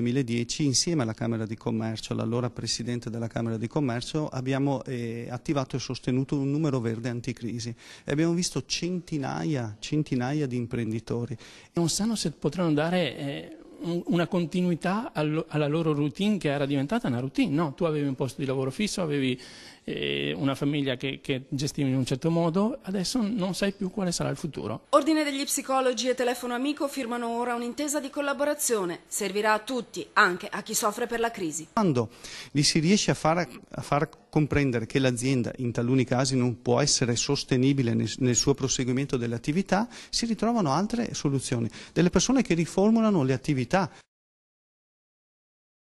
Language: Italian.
2010 insieme alla Camera di Commercio, l'allora Presidente della Camera di Commercio, abbiamo eh, attivato e sostenuto un numero verde anticrisi e abbiamo visto centinaia, centinaia di imprenditori. Non sanno se potranno dare eh, una continuità alla loro routine che era diventata una routine, no, tu avevi un posto di lavoro fisso, avevi eh, una famiglia che, che gestivi in un certo modo, adesso non sai più quale sarà il futuro. Ordine degli psicologi e Telefono Amico firmano ora un'intesa di collaborazione, servirà a tutti, anche a chi soffre per la crisi. Quando vi si riesce a far, a far comprendere che l'azienda in taluni casi non può essere sostenibile nel, nel suo proseguimento delle attività, si ritrovano altre soluzioni, delle persone che riformulano le attività.